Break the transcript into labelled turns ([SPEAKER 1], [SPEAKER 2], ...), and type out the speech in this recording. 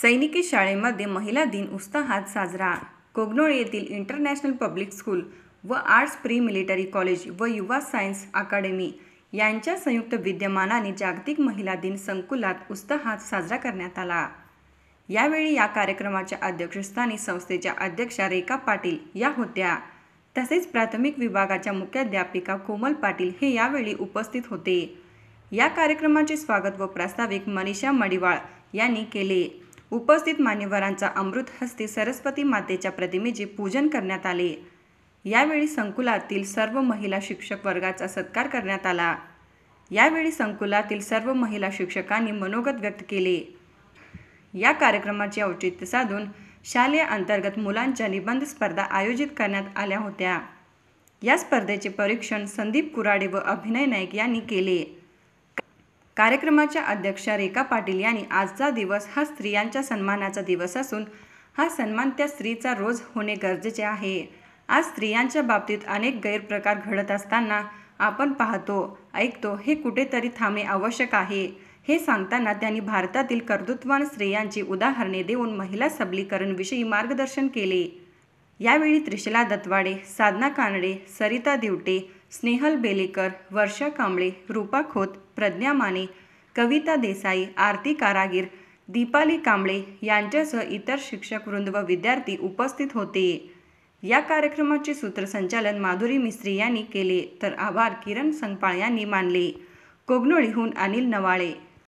[SPEAKER 1] सैनिकी शाळेमध्ये महिला दिन उत्साहात साजरा कोगनोळ येथील इंटरनॅशनल पब्लिक स्कूल व आर्ट्स प्री मिलिटरी कॉलेज व युवा सायन्स अकादमी यांच्या संयुक्त विद्यमानाने जागतिक महिला दिन संकुलात उत्साहात साजरा करण्यात आला यावेळी या कार्यक्रमाच्या अध्यक्षस्थानी संस्थेच्या अध्यक्षा रेखा पाटील या होत्या तसेच प्राथमिक विभागाच्या मुख्याध्यापिका कोमल पाटील हे यावेळी उपस्थित होते या कार्यक्रमाचे स्वागत व प्रास्ताविक मनीषा मडिवाळ यांनी केले उपस्थित मान्यवरांचा अमृत हस्ती सरस्वती मातेच्या प्रतिमेचे पूजन करण्यात आले यावेळी संकुलातील सर्व महिला शिक्षक वर्गाचा सत्कार करण्यात आला यावेळी संकुलातील सर्व महिला शिक्षकांनी मनोगत व्यक्त केले या कार्यक्रमाचे औचित्य साधून शालेय अंतर्गत मुलांच्या निबंध स्पर्धा आयोजित करण्यात आल्या होत्या या स्पर्धेचे परीक्षण संदीप कुराडे व अभिनय नाईक यांनी केले कार्यक्रमाच्या अध्यक्षा रेखा पाटील यांनी आजचा दिवस हा स्त्रियांच्या सन्मानाचा दिवस असून हा सन्मान त्या स्त्रीचा रोज होणे गरजेचे आहे आज स्त्रियांच्या बाबतीत अनेक गैरप्रकार घडत असताना आपण पाहतो ऐकतो हे कुठेतरी थांबणे आवश्यक आहे हे सांगताना त्यांनी भारतातील कर्तृत्वान स्त्रियांची उदाहरणे देऊन महिला सबलीकरणविषयी मार्गदर्शन केले यावेळी त्रिशला दत्वाडे साधना कानडे सरिता दिवटे स्नेहल बेलेकर वर्षा कांबळे रूपा खोत प्रज्ञा माने कविता देसाई आरती कारागीर दीपाली कांबळे यांच्यासह इतर शिक्षक वृंद व विद्यार्थी उपस्थित होते या कार्यक्रमाचे सूत्रसंचालन माधुरी मिस्त्री यांनी केले तर आभार किरण संपाळ यांनी मानले कोगनोळीहून अनिल नवाळे